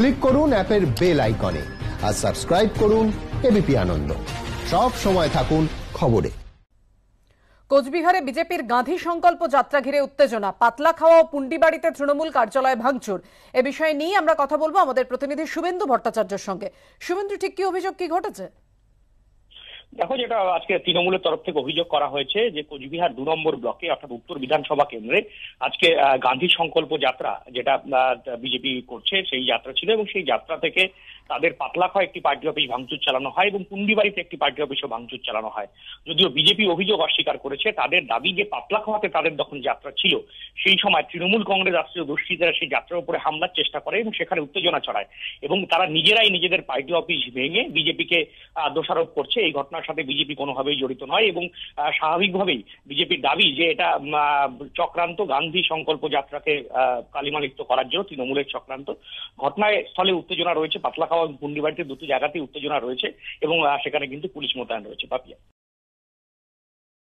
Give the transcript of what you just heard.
click করুন অ্যাপের bell আইকনে আর সাবস্ক্রাইব করুন এবিপি আনন্দ সব সময় থাকুন খবরে কোচবিহারে বিজেপির গাঁধী সংকল্প যাত্রা ঘিরে উত্তেজনা পাতলা খাওয়া ও পুন্ডিবাড়িতে তৃণমূল কার্যালয় ভাঙচুর এ বিষয়ে নিয়ে আমরা কথা বলবো আমাদের প্রতিনিধি শুভেন্দু ভট্টাচার্যের সঙ্গে শুভেন্দু ঠিক কি অভিযোগ কি ঘটেছে দেখো যেটা আজকে তৃণমূলের তরফ থেকে অভিযোগ করা হয়েছে যে কোচবিহার দু নম্বর ব্লকে অর্থাৎ উত্তর বিধানসভা কেন্দ্রে আজকে গান্ধী সংকল্প যাত্রা যেটা বিজেপি করছে সেই যাত্রা ছিল এবং সেই যাত্রা থেকে তাদের পাতলাখা একটি পার্টি অফিস ভাঙচুর চালানো হয় এবং কুন্ডিবাড়িতে একটি পার্টি অফিসও ভাঙচুর চালানো হয় যদিও বিজেপি অভিযোগ অস্বীকার করেছে তাদের দাবি যে পাতলাখোয়াতে তাদের তখন যাত্রা ছিল সেই সময় তৃণমূল কংগ্রেস আশ্রয় দুষ্কৃতীরা সেই যাত্রার উপরে হামলার চেষ্টা করে এবং সেখানে উত্তেজনা ছড়ায় এবং তারা নিজেরাই নিজেদের পার্টি অফিস ভেঙে বিজেপিকে দোষারোপ করছে এই ঘটনার সাথে বিজেপি কোনোভাবেই জড়িত নয় এবং স্বাভাবিকভাবেই বিজেপির দাবি যে এটা চক্রান্ত গান্ধী সংকল্প যাত্রাকে কালিমালিপ্ত করার জন্য তৃণমূলের চক্রান্ত ঘটনায় স্থলে উত্তেজনা রয়েছে পাতলাখাওয়া গুন্ডিবাড়িতে দুটো জায়গাতেই উত্তেজনা রয়েছে এবং সেখানে কিন্তু পুলিশ মোতায়েন রয়েছে পাপিয়া